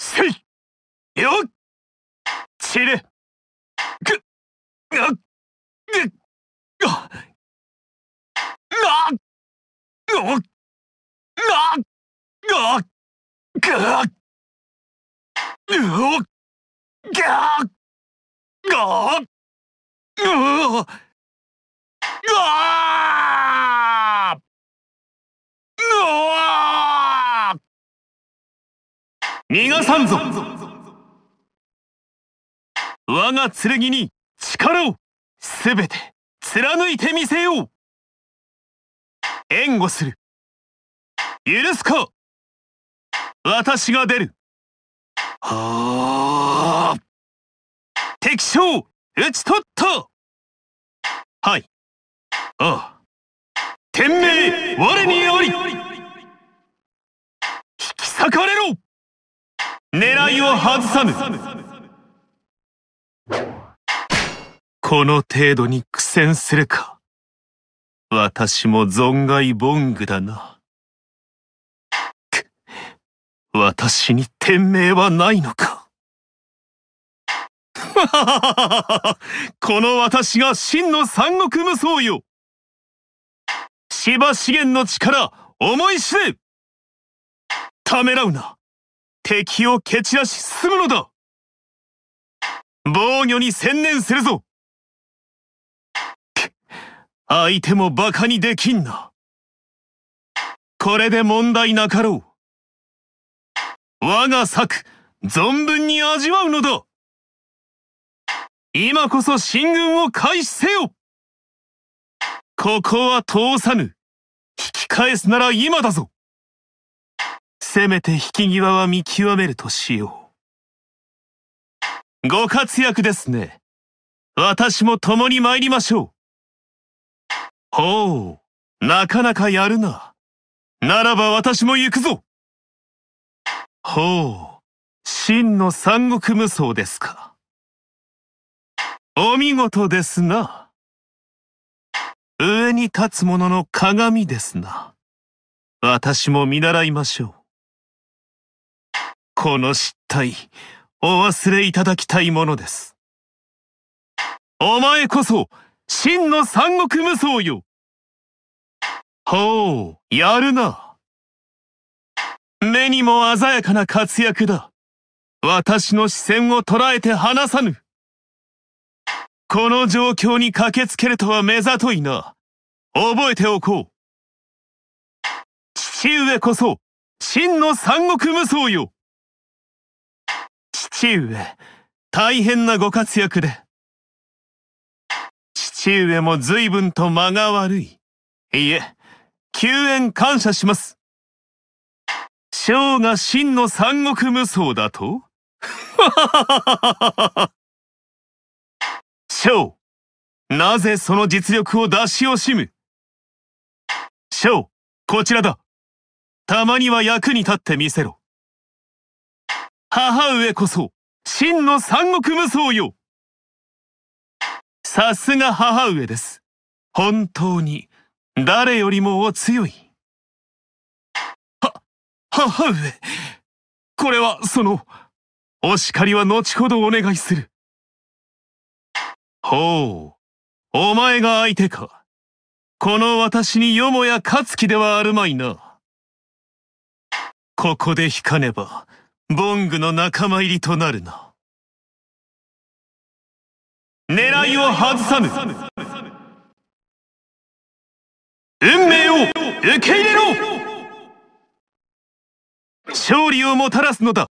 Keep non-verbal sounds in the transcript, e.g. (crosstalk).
せいよっちるくあぐあなおなあぐあうおぎゃあがあうおああ逃がさんぞ我が剣に力をすべて貫いてみせよう援護する許すか私が出るはあ敵将討ち取ったはいああ天命我にあり引き裂かれろ狙いを外さぬこの程度に苦戦するか私も存外ボングだな私に天命はないのか (laughs) この私が真の三国無双よ芝資源の力思い知れためらうな敵を蹴散らし進むのだ防御に専念するぞ相手も馬鹿にできんな。これで問題なかろう。我が策、存分に味わうのだ今こそ進軍を開始せよここは通さぬ。引き返すなら今だぞせめて引き際は見極めるとしよう。ご活躍ですね。私も共に参りましょう。ほう、なかなかやるな。ならば私も行くぞ。ほう、真の三国無双ですか。お見事ですな。上に立つ者の鏡ですな。私も見習いましょう。この失態、お忘れいただきたいものです。お前こそ、真の三国無双よほう、やるな。目にも鮮やかな活躍だ。私の視線を捉えて離さぬ。この状況に駆けつけるとは目ざといな。覚えておこう。父上こそ、真の三国無双よ父上大変なご活躍で父上も随分と間が悪いいえ救援感謝します将が真の三国無双だと (laughs) 将なぜその実力を出し惜しむ将こちらだたまには役に立ってみせろ母上こそ、真の三国無双よさすが母上です。本当に、誰よりもお強い。は、母上。これは、その、お叱りは後ほどお願いする。ほう、お前が相手か。この私によもや勝つ気ではあるまいな。ここで引かねば、ボングの仲間入りとなるな狙いを外さぬ運命を受け入れろ勝利をもたらすのだ